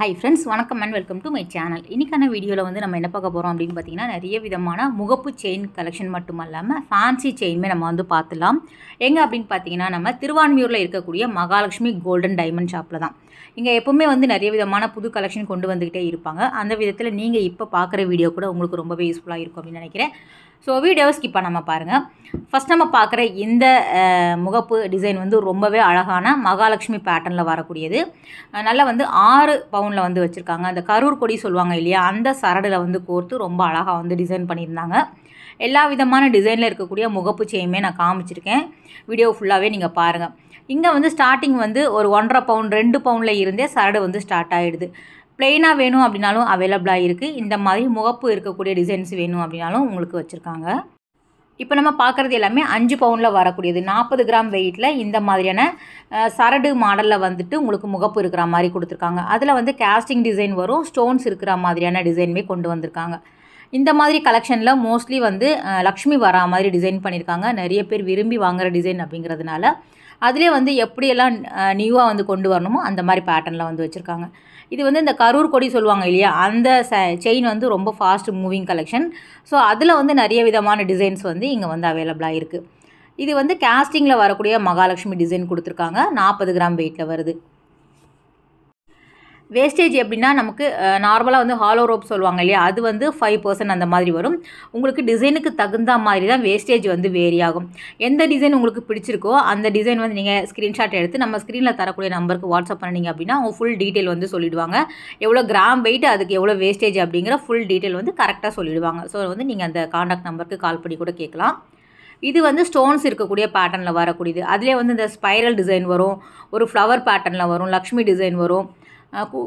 high friends வணக்கம் and welcome to my channel இன்றைக்கான வீடியோவில் வந்து நம்ம என்ன பார்க்க போகிறோம் அப்படின்னு பார்த்தீங்கன்னா நிறைய விதமான முகப்பு செயின் கலெக்ஷன் மட்டும் இல்லாமல் ஃபேன்சி செயினுமே நம்ம வந்து பார்த்துலாம் எங்கே அப்படின்னு பார்த்தீங்கன்னா நம்ம திருவான்மியூரில் இருக்கக்கூடிய மகாலட்சுமி கோல்டன் டைமண்ட் ஷாப்பில் தான் இங்கே எப்போவுமே வந்து நிறைய விதமான புது கலெக்ஷன் கொண்டு வந்துக்கிட்டே இருப்பாங்க அந்த விதத்தில் நீங்கள் இப்போ பார்க்குற வீடியோ கூட உங்களுக்கு ரொம்பவே யூஸ்ஃபுல்லாக இருக்கும் அப்படின்னு நினைக்கிறேன் ஸோ வீடியோவை ஸ்கிப் பண்ணாமல் பாருங்கள் ஃபஸ்ட் நம்ம பார்க்குற இந்த முகப்பு டிசைன் வந்து ரொம்பவே அழகான மகாலட்சுமி பேட்டர்னில் வரக்கூடியது நல்லா வந்து ஆறு பவுனில் வந்து வச்சுருக்காங்க அந்த கரூர் கொடி சொல்லுவாங்க இல்லையா அந்த சரடில் வந்து கோர்த்து ரொம்ப அழகாக வந்து டிசைன் பண்ணியிருந்தாங்க எல்லா விதமான டிசைனில் இருக்கக்கூடிய முகப்பு செயுமே நான் காமிச்சிருக்கேன் வீடியோ ஃபுல்லாகவே நீங்கள் பாருங்கள் இங்கே வந்து ஸ்டார்டிங் வந்து ஒரு ஒன்றரை பவுண்ட் ரெண்டு பவுண்டில் இருந்தே சரடு வந்து ஸ்டார்ட் ஆகிடுது பிளெயினாக வேணும் அப்படின்னாலும் அவைலபிளாக இருக்குது இந்த மாதிரி முகப்பு இருக்கக்கூடிய டிசைன்ஸ் வேணும் அப்படின்னாலும் உங்களுக்கு வச்சுருக்காங்க இப்போ நம்ம பார்க்குறது எல்லாமே அஞ்சு பவுனில் வரக்கூடியது நாற்பது கிராம் வெயிட்டில் இந்த மாதிரியான சரடு மாடலில் வந்துட்டு உங்களுக்கு முகப்பு இருக்கிற மாதிரி கொடுத்துருக்காங்க அதில் வந்து கேஸ்டிங் டிசைன் வரும் ஸ்டோன்ஸ் இருக்கிற மாதிரியான டிசைனுமே கொண்டு வந்திருக்காங்க இந்த மாதிரி கலெக்ஷனில் மோஸ்ட்லி வந்து லக்ஷ்மி வரா மாதிரி டிசைன் பண்ணியிருக்காங்க நிறைய பேர் விரும்பி வாங்குகிற டிசைன் அப்படிங்கிறதுனால அதிலே வந்து எப்படியெல்லாம் நியூவாக வந்து கொண்டு வரணுமோ அந்த மாதிரி பேட்டர்னில் வந்து வச்சுருக்காங்க இது வந்து இந்த கரூர் கொடி சொல்லுவாங்க இல்லையா அந்த செயின் வந்து ரொம்ப ஃபாஸ்ட் மூவிங் கலெக்ஷன் ஸோ அதில் வந்து நிறைய விதமான டிசைன்ஸ் வந்து இங்கே வந்து அவைலபிளாக இருக்குது இது வந்து கேஸ்டிங்கில் வரக்கூடிய மகாலட்சுமி டிசைன் கொடுத்துருக்காங்க நாற்பது கிராம் வெயிட்டில் வருது வேஸ்டேஜ் எப்படின்னா நமக்கு நார்மலாக வந்து ஹாலோ ரோப் சொல்லுவாங்க இல்லையா அது வந்து ஃபைவ் பர்சன்ட் அந்த மாதிரி வரும் உங்களுக்கு டிசைனுக்கு தகுந்த மாதிரி தான் வேஸ்டேஜ் வந்து வேரி ஆகும் எந்த டிசைன் உங்களுக்கு பிடிச்சிருக்கோ அந்த டிசைன் வந்து நீங்கள் ஸ்க்ரீன்ஷாட் எடுத்து நம்ம ஸ்க்ரீனில் தரக்கூடிய நம்பருக்கு வாட்ஸ்அப் பண்ணிங்க அப்படின்னா அவங்க ஃபுல் டீட்டெயில் வந்து சொல்லிவிடுவாங்க எவ்வளோ கிராம் வெயிட் அதுக்கு எவ்வளோ வேஸ்டேஜ் அப்படிங்கிற ஃபுல் டீட்டெயில் வந்து கரெக்டாக சொல்லிவிடுவாங்க ஸோ வந்து நீங்கள் அந்த காண்டாக்ட் நம்பருக்கு கால் பண்ணி கூட கேட்கலாம் இது வந்து ஸ்டோன்ஸ் இருக்கக்கூடிய பேட்டர்னில் வரக்கூடியது அதிலே வந்து இந்த ஸ்பைரல் டிசைன் வரும் ஒரு ஃப்ளவர் பேட்டர்னில் வரும் லக்ஷ்மி டிசைன் வரும்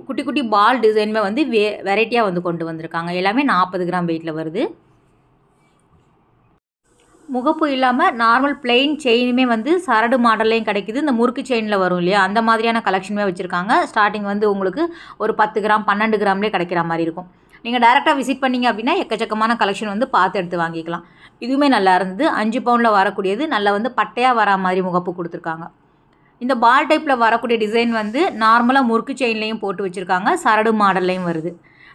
குட்டி குட்டி பால் டிசைனுமே வந்து வே வெரைட்டியாக வந்து கொண்டு வந்திருக்காங்க எல்லாமே நாற்பது கிராம் வெயிட்டில் வருது முகப்பு இல்லாமல் நார்மல் பிளெயின் செயினுமே வந்து சரடு மாடல்லையும் கிடைக்கிது இந்த முறுக்கு செயினில் வரும் இல்லையா அந்த மாதிரியான கலெக்ஷனுமே வச்சுருக்காங்க ஸ்டார்டிங் வந்து உங்களுக்கு ஒரு பத்து கிராம் பன்னெண்டு கிராம்லேயே கிடைக்கிற மாதிரி இருக்கும் நீங்கள் டேரெக்டாக விசிட் பண்ணிங்க அப்படின்னா எக்கச்சக்கமான கலெக்ஷன் வந்து பார்த்து எடுத்து வாங்கிக்கலாம் இதுவுமே நல்லா இருந்தது அஞ்சு பவுனில் வரக்கூடியது நல்லா வந்து பட்டையாக வரா மாதிரி முகப்பு கொடுத்துருக்காங்க இந்த பால் டைப்பில் வரக்கூடிய டிசைன் வந்து நார்மலாக முறுக்கு செயின்லேயும் போட்டு வச்சுருக்காங்க சரடு மாடல்லையும் வருது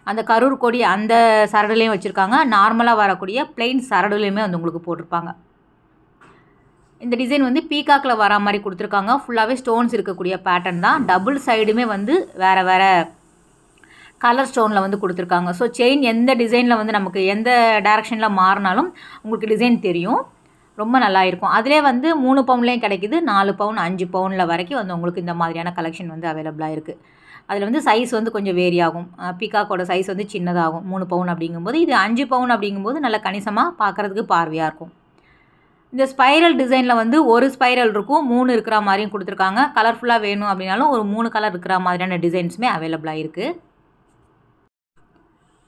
அந்த கரூர் கொடி அந்த சரடுலேயும் வச்சுருக்காங்க நார்மலாக வரக்கூடிய பிளெயின் சரடுலேயுமே வந்து உங்களுக்கு போட்டிருப்பாங்க இந்த டிசைன் வந்து பீகாக்கில் வர மாதிரி கொடுத்துருக்காங்க ஃபுல்லாகவே ஸ்டோன்ஸ் இருக்கக்கூடிய பேட்டர்ன் தான் டபுள் சைடுமே வந்து வேறு வேறு கலர் ஸ்டோனில் வந்து கொடுத்துருக்காங்க ஸோ செயின் எந்த டிசைனில் வந்து நமக்கு எந்த டேரெக்ஷனில் மாறினாலும் உங்களுக்கு டிசைன் தெரியும் ரொம்ப நல்லா இருக்கும் அதிலே வந்து மூணு பவுன்லேயும் கிடைக்கிது நாலு பவுன் அஞ்சு பவுனில் வரைக்கும் வந்து உங்களுக்கு இந்த மாதிரியான கலெக்ஷன் வந்து அவைலபிளாக இருக்குது அதில் வந்து சைஸ் வந்து கொஞ்சம் வேரி ஆகும் பிகாக்கோட சைஸ் வந்து சின்னதாகும் மூணு பவுன் அப்படிங்கும்போது இது அஞ்சு பவுன் அப்படிங்கும்போது நல்லா கணிசமாக பார்க்குறதுக்கு பார்வையாக இருக்கும் இந்த ஸ்பைரல் டிசைனில் வந்து ஒரு ஸ்பைரல் இருக்கும் மூணு இருக்கிற மாதிரியும் கொடுத்துருக்காங்க கலர்ஃபுல்லாக வேணும் அப்படின்னாலும் ஒரு மூணு கலர் இருக்கிற மாதிரியான டிசைன்ஸுமே அவைலபிளாக இருக்குது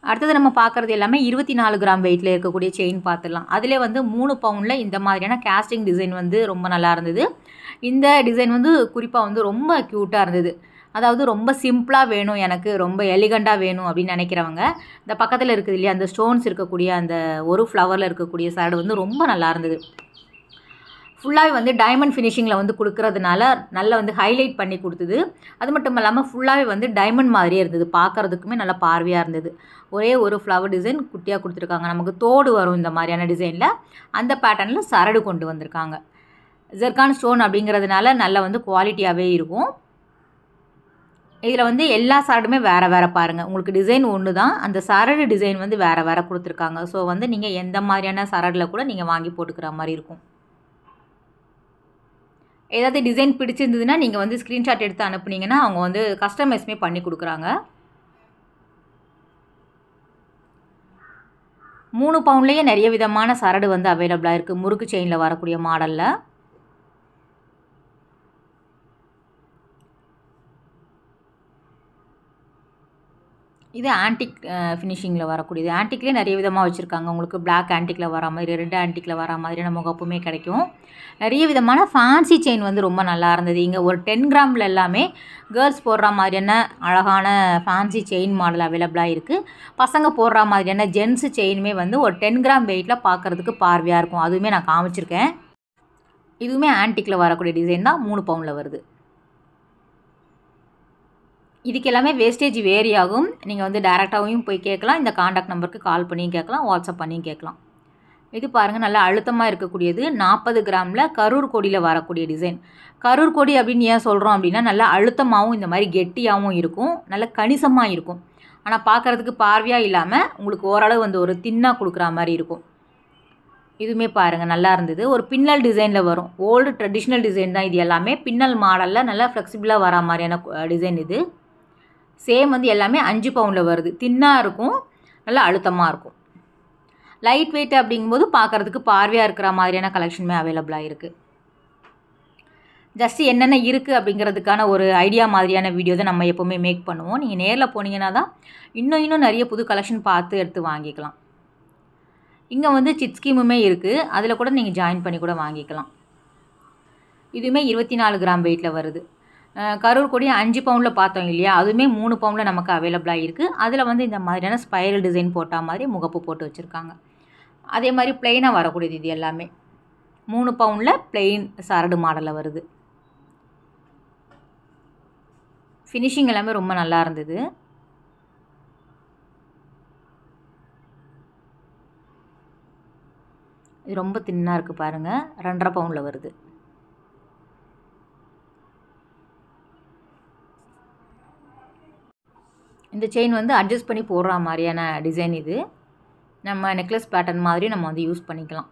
அடுத்தது நம்ம பார்க்குறது எல்லாமே இருபத்தி நாலு கிராம் வெயிட்டில் இருக்கக்கூடிய செயின் பார்த்துடலாம் அதிலே வந்து மூணு பவுனில் இந்த மாதிரியான கேஸ்டிங் டிசைன் வந்து ரொம்ப நல்லா இருந்தது இந்த டிசைன் வந்து குறிப்பாக வந்து ரொம்ப க்யூட்டாக இருந்தது அதாவது ரொம்ப சிம்பிளாக வேணும் எனக்கு ரொம்ப எலிகண்டாக வேணும் அப்படின்னு நினைக்கிறவங்க இந்த பக்கத்தில் இருக்குது இல்லையா அந்த ஸ்டோன்ஸ் இருக்கக்கூடிய அந்த ஒரு ஃப்ளவரில் இருக்கக்கூடிய சரடு வந்து ரொம்ப நல்லா இருந்தது ஃபுல்லாகவே வந்து டைமண்ட் ஃபினிஷிங்கில் வந்து கொடுக்கறதுனால நல்லா வந்து ஹைலைட் பண்ணி கொடுத்தது அது மட்டும் இல்லாமல் ஃபுல்லாகவே வந்து டைமண்ட் மாதிரியே இருந்தது பார்க்குறதுக்குமே நல்லா பார்வையாக இருந்தது ஒரே ஒரு ஃப்ளவர் டிசைன் குட்டியாக கொடுத்துருக்காங்க நமக்கு தோடு வரும் இந்த மாதிரியான டிசைனில் அந்த பேட்டர்னில் சரடு கொண்டு வந்திருக்காங்க ஜெர்கான் ஸ்டோன் அப்படிங்கிறதுனால நல்லா வந்து குவாலிட்டியாகவே இருக்கும் இதில் வந்து எல்லா சாரடுமே வேறு வேறு பாருங்கள் உங்களுக்கு டிசைன் ஒன்று தான் அந்த சரடு டிசைன் வந்து வேறு வேறு கொடுத்துருக்காங்க ஸோ வந்து நீங்கள் எந்த மாதிரியான சரடில் கூட நீங்கள் வாங்கி போட்டுக்கிற மாதிரி இருக்கும் ஏதாவது டிசைன் பிடிச்சிருந்ததுன்னா நீங்கள் வந்து ஸ்க்ரீன்ஷாட் எடுத்து அனுப்புனீங்கன்னா அவங்க வந்து கஸ்டமைஸ்மே பண்ணி கொடுக்குறாங்க மூணு பவுண்ட்லேயே நிறைய விதமான சரடு வந்து அவைலபிளாக இருக்குது முறுக்கு செயினில் வரக்கூடிய மாடலில் இது ஆன்டிக் ஃபினிஷிங்கில் வரக்கூடியது ஆன்டிக்லேயே நிறைய விதமாக வச்சுருக்காங்க உங்களுக்கு பிளாக் ஆன்டிக்கில் வர மாதிரி ரெட் ஆன்டிக்கில் வர மாதிரியான முகப்புமே கிடைக்கும் நிறைய விதமான ஃபேன்சி செயின் வந்து ரொம்ப நல்லா இருந்தது இங்கே ஒரு டென் கிராமில் எல்லாமே கேர்ள்ஸ் போடுற மாதிரியான அழகான ஃபேன்சி செயின் மாடல் அவைலபிளாக இருக்குது பசங்க போடுற மாதிரியான ஜென்ஸு செயினுமே வந்து ஒரு டென் கிராம் வெயிட்டில் பார்க்குறதுக்கு பார்வையாக இருக்கும் அதுவுமே நான் காமிச்சிருக்கேன் இதுவுமே ஆன்டிக்கில் வரக்கூடிய டிசைன் தான் மூணு பவுனில் வருது இதுக்கு எல்லாமே வேஸ்டேஜ் வேரி ஆகும் நீங்கள் வந்து டேரெக்டாகவும் போய் கேட்கலாம் இந்த காண்டாக்ட் நம்பருக்கு கால் பண்ணியும் கேட்கலாம் வாட்ஸ்அப் பண்ணியும் கேட்கலாம் இது பாருங்கள் நல்லா அழுத்தமாக இருக்கக்கூடியது நாற்பது கிராமில் கரூர் கொடியில் வரக்கூடிய டிசைன் கரூர் கொடி அப்படின்னு ஏன் சொல்கிறோம் அப்படின்னா நல்லா அழுத்தமாகவும் இந்த மாதிரி கெட்டியாகவும் இருக்கும் நல்ல கணிசமாக இருக்கும் ஆனால் பார்க்குறதுக்கு பார்வையாக இல்லாமல் உங்களுக்கு ஓரளவு வந்து ஒரு தின்னாக கொடுக்குற மாதிரி இருக்கும் இதுவுமே பாருங்கள் நல்லா இருந்தது ஒரு பின்னல் டிசைனில் வரும் ஓல்டு ட்ரெடிஷ்னல் டிசைன் தான் இது எல்லாமே பின்னல் மாடலில் நல்லா ஃப்ளெக்சிபிளாக வர மாதிரியான டிசைன் இது சேம் வந்து எல்லாமே அஞ்சு பவுனில் வருது தின்னாக இருக்கும் நல்லா அழுத்தமாக இருக்கும் லைட் வெயிட் அப்படிங்கும்போது பார்க்குறதுக்கு பார்வையாக இருக்கிற மாதிரியான கலெக்ஷனுமே அவைலபிளாக இருக்குது ஜஸ்ட் என்னென்ன இருக்குது அப்படிங்கிறதுக்கான ஒரு ஐடியா மாதிரியான வீடியோ தான் நம்ம எப்போவுமே மேக் பண்ணுவோம் நீங்கள் நேரில் போனீங்கன்னா தான் இன்னும் இன்னும் நிறைய புது கலெக்ஷன் பார்த்து எடுத்து வாங்கிக்கலாம் இங்கே வந்து சிட் ஸ்கீமுமே இருக்குது அதில் கூட நீங்கள் ஜாயின் பண்ணி கூட வாங்கிக்கலாம் இதுவுமே இருபத்தி நாலு கிராம் வெயிட்டில் வருது கரூர் கொடி அஞ்சு பவுனில் பார்த்தோம் இல்லையா அதுவுமே மூணு பவுனில் நமக்கு அவைலபிளாக இருக்குது அதில் வந்து இந்த மாதிரியான ஸ்பைரல் டிசைன் போட்டால் மாதிரி முகப்பு போட்டு வச்சுருக்காங்க அதே மாதிரி பிளெயினாக வரக்கூடியது இது எல்லாமே மூணு பவுனில் பிளெயின் சரடு மாடலில் வருது ஃபினிஷிங் எல்லாமே ரொம்ப நல்லா இருந்தது இது ரொம்ப தின்னாக இருக்குது பாருங்கள் ரெண்டரை பவுனில் வருது இந்த செயின் வந்து அட்ஜஸ்ட் பண்ணி போடுற மாதிரியான டிசைன் இது நம்ம நெக்லஸ் பேட்டர்ன் மாதிரி நம்ம வந்து யூஸ் பண்ணிக்கலாம்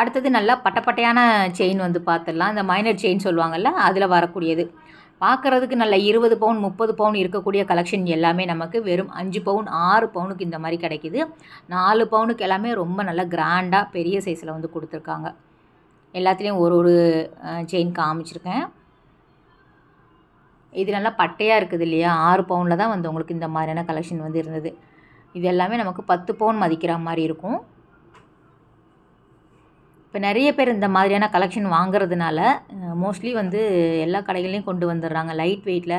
அடுத்தது நல்லா பட்டப்பட்டையான செயின் வந்து பார்த்துடலாம் இந்த மைனர் செயின் சொல்லுவாங்கள்ல அதில் வரக்கூடியது பார்க்குறதுக்கு நல்ல இருபது பவுன் முப்பது பவுன் இருக்கக்கூடிய கலெக்ஷன் எல்லாமே நமக்கு வெறும் அஞ்சு பவுன் ஆறு பவுனுக்கு இந்த மாதிரி கிடைக்கிது நாலு பவுனுக்கு எல்லாமே ரொம்ப நல்லா கிராண்டாக பெரிய சைஸில் வந்து கொடுத்துருக்காங்க எல்லாத்துலேயும் ஒரு ஒரு செயின் காமிச்சிருக்கேன் இது நல்லா பட்டையாக இருக்குது இல்லையா ஆறு பவுனில் தான் வந்து உங்களுக்கு இந்த மாதிரியான கலெக்ஷன் வந்து இருந்தது இது எல்லாமே நமக்கு பத்து பவுன் மதிக்கிற மாதிரி இருக்கும் இப்போ நிறைய பேர் இந்த மாதிரியான கலெக்ஷன் வாங்குறதுனால மோஸ்ட்லி வந்து எல்லா கடைகள்லையும் கொண்டு வந்துடுறாங்க லைட் வெயிட்டில்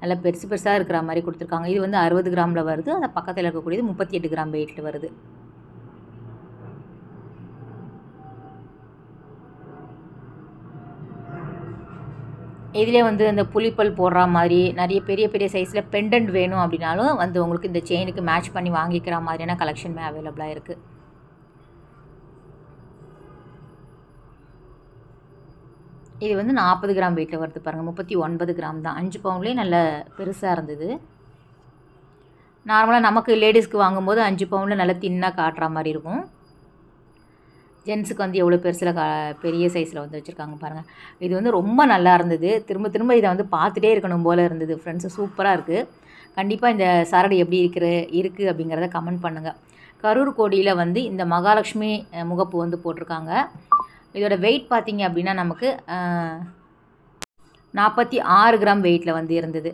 நல்லா பெருசு பெருசாக இருக்கிற மாதிரி கொடுத்துருக்காங்க இது வந்து அறுபது கிராமில் வருது அந்த பக்கத்தில் இருக்கக்கூடியது முப்பத்தி எட்டு கிராம் வெயிட்டில் வருது இதிலே வந்து இந்த புளிப்பல் போடுற மாதிரி நிறைய பெரிய பெரிய சைஸில் பெண்டன்ட் வேணும் அப்படின்னாலும் வந்து உங்களுக்கு இந்த செயினுக்கு மேட்ச் பண்ணி வாங்கிக்கிற மாதிரியான கலெக்ஷனுமே அவைலபிளாக இருக்குது இது வந்து நாற்பது கிராம் வெயிட்டில் வருது பாருங்கள் முப்பத்தி ஒன்பது கிராம் தான் அஞ்சு பவுன்லேயும் நல்ல பெருசாக இருந்தது நார்மலாக நமக்கு லேடிஸ்க்கு வாங்கும்போது அஞ்சு பவுனில் நல்லா தின்னாக காட்டுற மாதிரி இருக்கும் ஜென்ஸுக்கு வந்து எவ்வளோ பெருசில் க பெரிய சைஸில் வந்து வச்சுருக்காங்க பாருங்கள் இது வந்து ரொம்ப நல்லா இருந்தது திரும்ப திரும்ப இதை வந்து பார்த்துட்டே இருக்கணும் போல் இருந்தது ஃப்ரெண்ட்ஸு சூப்பராக இருக்குது கண்டிப்பாக இந்த சரடு எப்படி இருக்கிற இருக்குது அப்படிங்கிறத கமெண்ட் பண்ணுங்கள் கரூர் கோடியில் வந்து இந்த மகாலட்சுமி முகப்பு வந்து போட்டிருக்காங்க இதோட வெயிட் பார்த்திங்க அப்படின்னா நமக்கு நாற்பத்தி ஆறு கிராம் வெயிட்டில் வந்து இருந்தது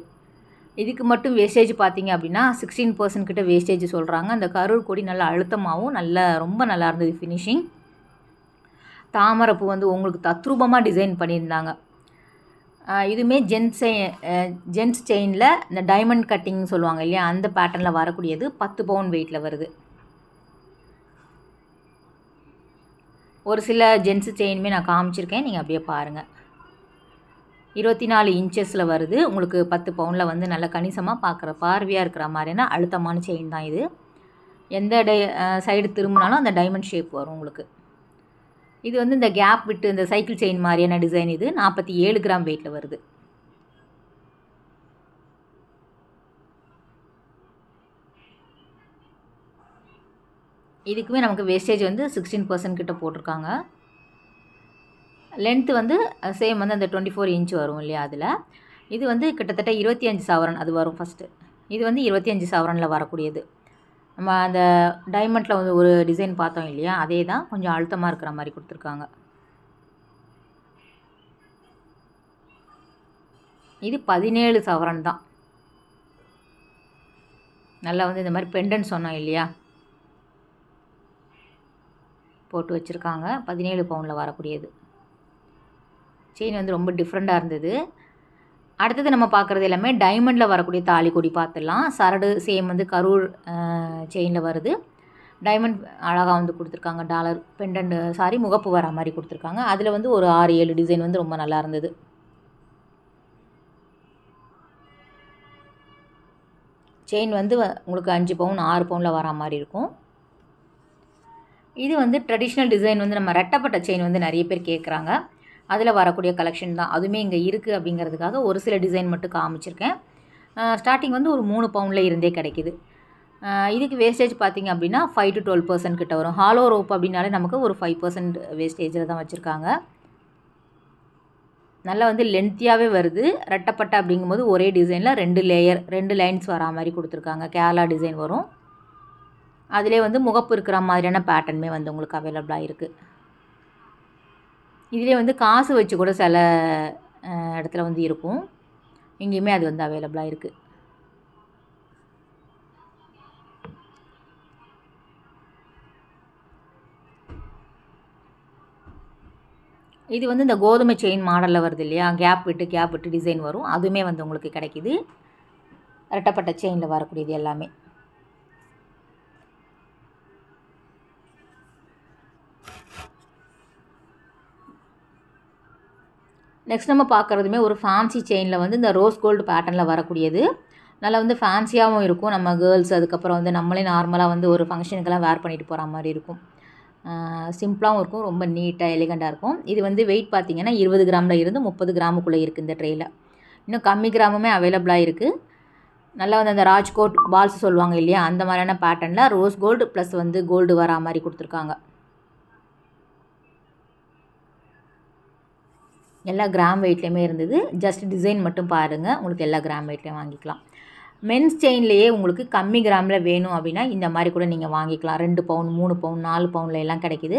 இதுக்கு மட்டும் வேஸ்டேஜ் பார்த்தீங்க அப்படின்னா சிக்ஸ்டீன் பர்சன்ட் கிட்ட வேஸ்டேஜ் சொல்கிறாங்க அந்த கரூர் கொடி நல்லா அழுத்தமாகவும் நல்லா ரொம்ப நல்லா இருந்தது ஃபினிஷிங் தாமரைப்பூ வந்து உங்களுக்கு தத்ரூபமாக டிசைன் பண்ணியிருந்தாங்க இதுவுமே ஜென்ஸ் ஜென்ஸ் செயினில் இந்த டைமண்ட் கட்டிங்னு சொல்லுவாங்க இல்லையா அந்த பேட்டர்னில் வரக்கூடியது பத்து பவுன் வெயிட்டில் வருது ஒரு சில ஜென்ஸ் செயினுமே நான் காமிச்சிருக்கேன் நீங்கள் அப்படியே பாருங்கள் இருபத்தி நாலு இன்ச்சஸில் வருது உங்களுக்கு பத்து பவுனில் வந்து நல்லா கணிசமாக பார்க்குற பார்வையாக இருக்கிற மாதிரினா அழுத்தமான செயின் தான் இது எந்த டை சைடு திரும்பினாலும் அந்த டைமண்ட் ஷேப் வரும் உங்களுக்கு இது வந்து இந்த கேப் விட்டு இந்த சைக்கிள் செயின் மாதிரியான டிசைன் இது நாற்பத்தி ஏழு கிராம் வெயிட்டில் வருது இதுக்குமே நமக்கு வேஸ்டேஜ் வந்து சிக்ஸ்டீன் பர்சன்ட் கிட்ட போட்டிருக்காங்க லென்த்து வந்து சேம் வந்து அந்த டுவெண்ட்டி ஃபோர் இன்ச் வரும் இல்லையா அதில் இது வந்து கிட்டத்தட்ட இருபத்தி அஞ்சு சாவரன் அது வரும் ஃபஸ்ட்டு இது வந்து இருபத்தி அஞ்சு சாவரனில் வரக்கூடியது நம்ம அந்த டைமண்டில் வந்து ஒரு டிசைன் பார்த்தோம் இல்லையா அதே தான் கொஞ்சம் அழுத்தமாக இருக்கிற மாதிரி கொடுத்துருக்காங்க இது பதினேழு சவரன் தான் நல்லா வந்து இந்த மாதிரி பெண்டன் சொன்னோம் இல்லையா போட்டு வச்சுருக்காங்க பதினேழு பவுனில் வரக்கூடியது செயின் வந்து ரொம்ப டிஃப்ரெண்ட்டாக இருந்தது அடுத்தது நம்ம பார்க்குறது எல்லாமே டைமண்டில் வரக்கூடிய தாலி கொடி பார்த்துடலாம் சரடு சேம் வந்து கரூர் செயினில் வருது டைமண்ட் அழகாக வந்து கொடுத்துருக்காங்க டாலர் பெண்டன்ட் சாரி முகப்பு வர மாதிரி கொடுத்துருக்காங்க அதில் வந்து ஒரு ஆறு ஏழு டிசைன் வந்து ரொம்ப நல்லா இருந்தது செயின் வந்து உங்களுக்கு அஞ்சு பவுன் ஆறு பவுனில் வரா மாதிரி இருக்கும் இது வந்து ட்ரெடிஷ்னல் டிசைன் வந்து நம்ம ரெட்டப்பட்ட செயின் வந்து நிறைய பேர் கேட்குறாங்க அதில் வரக்கூடிய கலெக்ஷன் தான் அதுவுமே இங்கே இருக்குது அப்படிங்கிறதுக்காக ஒரு சில டிசைன் மட்டும் காமிச்சிருக்கேன் ஸ்டார்டிங் வந்து ஒரு மூணு பவுண்டில் இருந்தே கிடைக்கிது இதுக்கு வேஸ்டேஜ் பார்த்திங்க அப்படின்னா ஃபைவ் டு டுவெல் பர்சன்ட் கிட்ட வரும் ஹாலோ ரோப் அப்படின்னாலே நமக்கு ஒரு ஃபைவ் பர்சன்ட் வேஸ்டேஜில் தான் வச்சுருக்காங்க நல்லா வந்து லென்த்தியாகவே வருது ரெட்டப்பட்டை அப்படிங்கும்போது ஒரே டிசைனில் ரெண்டு லேயர் ரெண்டு லைன்ஸ் வரா மாதிரி கொடுத்துருக்காங்க கேரளா டிசைன் வரும் அதிலே வந்து முகப்பு இருக்கிற மாதிரியான பேட்டர்னுமே வந்து உங்களுக்கு அவைலபிளாக இருக்குது இதிலே வந்து காசு வச்சு கூட சில இடத்துல வந்து இருக்கும் எங்கேயுமே அது வந்து அவைலபிளாக இருக்குது இது வந்து இந்த கோதுமை செயின் மாடலில் வருது இல்லையா கேப் விட்டு கேப் விட்டு டிசைன் வரும் அதுவுமே வந்து உங்களுக்கு கிடைக்கிது இரட்டப்பட்ட செயினில் வரக்கூடியது எல்லாமே நெக்ஸ்ட் நம்ம பார்க்குறதுமே ஒரு ஃபேன்சி செயினில் வந்து இந்த ரோஸ் கோல்டு பேட்டர்னில் வரக்கூடியது நல்லா வந்து ஃபேன்சியாகவும் இருக்கும் நம்ம கேர்ள்ஸ் அதுக்கப்புறம் வந்து நம்மளே நார்மலாக வந்து ஒரு ஃபங்க்ஷனுக்கெல்லாம் வேர் பண்ணிட்டு போகிற மாதிரி இருக்கும் சிம்பிளாகவும் இருக்கும் ரொம்ப நீட்டாக எலிகண்ட்டாக இருக்கும் இது வந்து வெயிட் பார்த்திங்கன்னா இருபது கிராமில் இருந்து முப்பது கிராமுக்குள்ளே இருக்குது இந்த ட்ரெயில் இன்னும் கம்மி கிராமமே அவைலபிளாக இருக்குது நல்லா வந்து அந்த ராஜ்கோட் பால்ஸ் சொல்லுவாங்க இல்லையா அந்த மாதிரியான பேட்டர்னில் ரோஸ் கோல்டு ப்ளஸ் வந்து கோல்டு வரா மாதிரி கொடுத்துருக்காங்க எல்லா கிராம் வெயிட்லேயுமே இருந்தது ஜஸ்ட் டிசைன் மட்டும் பாருங்கள் உங்களுக்கு எல்லா கிராம் வெயிட்லேயும் வாங்கிக்கலாம் மென்ஸ் செயின்லேயே உங்களுக்கு கம்மி கிராமில் வேணும் அப்படின்னா இந்த மாதிரி கூட நீங்கள் வாங்கிக்கலாம் ரெண்டு பவுன் மூணு பவுன் நாலு பவுனில் எல்லாம் கிடைக்கிது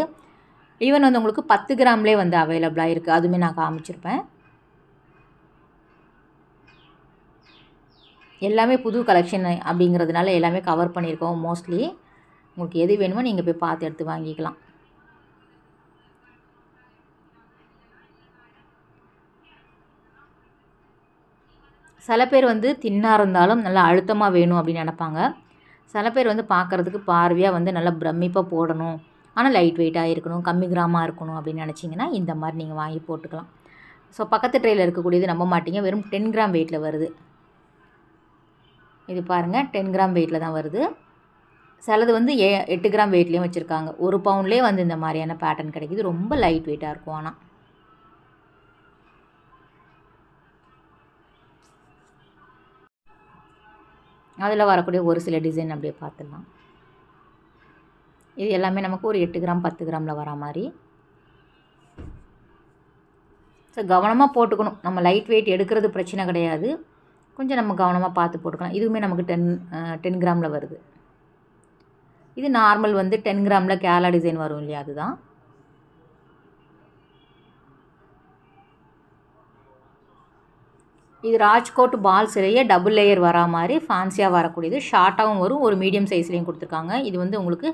ஈவன் வந்து உங்களுக்கு பத்து கிராம்லேயே வந்து அவைலபிளாக இருக்குது அதுவுமே நான் காமிச்சிருப்பேன் எல்லாமே புது கலெக்ஷன் அப்படிங்கிறதுனால எல்லாமே கவர் பண்ணியிருக்கோம் மோஸ்ட்லி உங்களுக்கு எது வேணுமோ நீங்கள் போய் பார்த்து எடுத்து வாங்கிக்கலாம் சில பேர் வந்து தின்னாக இருந்தாலும் நல்லா அழுத்தமாக வேணும் அப்படின்னு நினப்பாங்க சில பேர் வந்து பார்க்குறதுக்கு பார்வையாக வந்து நல்லா பிரமிப்பாக போடணும் ஆனால் லைட் வெயிட்டாக இருக்கணும் கம்மி கிராமமாக இருக்கணும் அப்படின்னு நினச்சிங்கன்னா இந்த மாதிரி நீங்கள் வாங்கி போட்டுக்கலாம் ஸோ பக்கத்து ட்ரெயில் இருக்கக்கூடியது நம்ப மாட்டிங்க வெறும் டென் கிராம் வெயிட்டில் வருது இது பாருங்கள் டென் கிராம் வெயிட்டில் தான் வருது சிலது வந்து ஏ எட்டு கிராம் வெயிட்லேயும் வச்சுருக்காங்க ஒரு பவுன்லேயே வந்து இந்த மாதிரியான பேட்டர்ன் கிடைக்கிது ரொம்ப லைட் வெயிட்டாக இருக்கும் ஆனால் அதில் வரக்கூடிய ஒரு சில டிசைன் அப்படியே பார்த்துடலாம் இது எல்லாமே நமக்கு ஒரு எட்டு கிராம் பத்து கிராமில் வர மாதிரி ஸோ கவனமாக போட்டுக்கணும் நம்ம லைட் வெயிட் எடுக்கிறது பிரச்சனை கிடையாது கொஞ்சம் நம்ம கவனமாக பார்த்து போட்டுக்கலாம் இதுவுமே நமக்கு டென் டென் கிராமில் வருது இது நார்மல் வந்து டென் கிராமில் கேரளா டிசைன் வரும் இல்லையா அதுதான் இது ராஜ்கோட் பால் சிலையே டபுள் லேயர் வரா மாதிரி ஃபேன்சியாக வரக்கூடியது ஷார்ட்டாகவும் வரும் ஒரு மீடியம் சைஸ்லேயும் கொடுத்துருக்காங்க இது வந்து உங்களுக்கு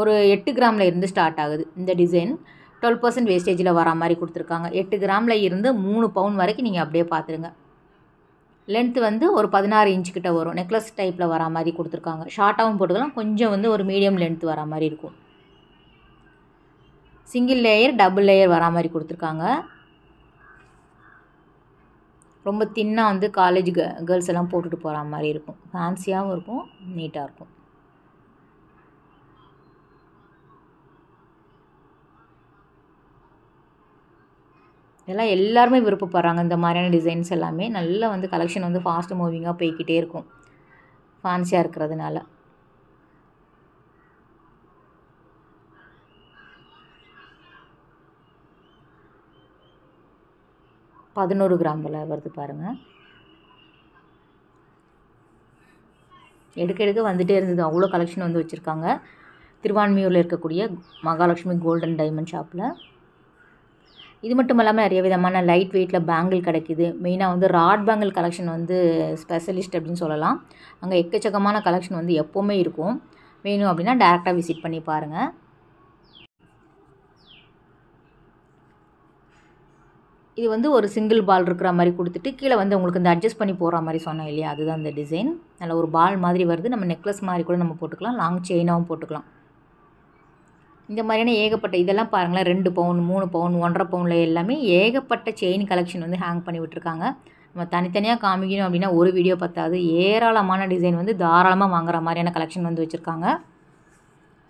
ஒரு எட்டு கிராமில் இருந்து ஸ்டார்ட் ஆகுது இந்த டிசைன் டுவெல் பர்சன்ட் வேஸ்டேஜில் வர மாதிரி கொடுத்துருக்காங்க எட்டு கிராமில் இருந்து மூணு பவுன் வரைக்கும் நீங்கள் அப்படியே பார்த்துருங்க லென்த் வந்து ஒரு பதினாறு இன்ச்சு கிட்ட வரும் நெக்லஸ் டைப்பில் வர மாதிரி கொடுத்துருக்காங்க ஷார்ட்டாகவும் போட்டுக்கலாம் கொஞ்சம் வந்து ஒரு மீடியம் லென்த் வர மாதிரி இருக்கும் சிங்கிள் லேயர் டபுள் லேயர் வர மாதிரி கொடுத்துருக்காங்க ரொம்ப தின்னாக வந்து காலேஜ் க கேர்ள்ஸ் எல்லாம் போட்டுட்டு போகிற மாதிரி இருக்கும் ஃபேன்சியாகவும் இருக்கும் நீட்டாக இருக்கும் இதெல்லாம் எல்லாருமே விருப்பப்படுறாங்க இந்த மாதிரியான டிசைன்ஸ் எல்லாமே நல்லா வந்து கலெக்ஷன் வந்து ஃபாஸ்ட் மூவிங்காக போய்கிட்டே இருக்கும் ஃபேன்சியாக இருக்கிறதுனால பதினோரு கிராம் வருது பாருங்கள் எடுக்க எடுக்க வந்துகிட்டே இருந்தது அவ்வளோ கலெக்ஷன் வந்து வச்சுருக்காங்க திருவான்மியூரில் இருக்கக்கூடிய மகாலட்சுமி கோல்டன் டைமண்ட் ஷாப்பில் இது மட்டும் இல்லாமல் நிறைய விதமான லைட் வெயிட்டில் பேங்கிள் கிடைக்கிது மெயினாக வந்து ராட் பேங்கிள் கலெக்ஷன் வந்து ஸ்பெஷலிஸ்ட் அப்படின்னு சொல்லலாம் அங்கே எக்கச்சக்கமான கலெக்ஷன் வந்து எப்போவுமே இருக்கும் வேணும் அப்படின்னா டேரெக்டாக விசிட் பண்ணி பாருங்கள் இது வந்து ஒரு சிங்கிள் பால் இருக்கிற மாதிரி கொடுத்துட்டு கீழே வந்து உங்களுக்கு இந்த அட்ஜஸ்ட் பண்ணி போகிற மாதிரி சொன்னோம் இல்லையா அதுதான் இந்த டிசைன் நல்ல ஒரு பால் மாதிரி வருது நம்ம நெக்லஸ் மாதிரி கூட நம்ம போட்டுக்கலாம் லாங் செயினாகவும் போட்டுக்கலாம் இந்த மாதிரியான ஏகப்பட்ட இதெல்லாம் பாருங்களேன் ரெண்டு பவுன் மூணு பவுன் ஒன்றரை பவுனில் எல்லாமே ஏகப்பட்ட செயின் கலெக்ஷன் வந்து ஹேங் பண்ணி விட்டுருக்காங்க நம்ம தனித்தனியாக காமிக்கணும் அப்படின்னா ஒரு வீடியோ பத்தாது ஏராளமான டிசைன் வந்து தாராளமாக வாங்குற மாதிரியான கலெக்ஷன் வந்து வச்சுருக்காங்க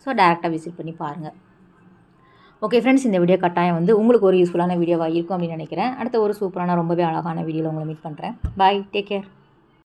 ஸோ டேரெக்டாக விசிட் பண்ணி பாருங்கள் ஓகே ஃப்ரெண்ட்ஸ் இந்த வீடியோ கட்டாயம் வந்து உங்களுக்கு ஒரு யூஸ்ஃபுல்லான வீடியோவாக இருக்கும் அப்படின்னு நினைக்கிறேன் அடுத்த ஒரு சூப்பரான ரொம்பவே அழகான வீடியோவில் உங்களை மீட் பண்ணுறேன் பாய் டேக் கேர்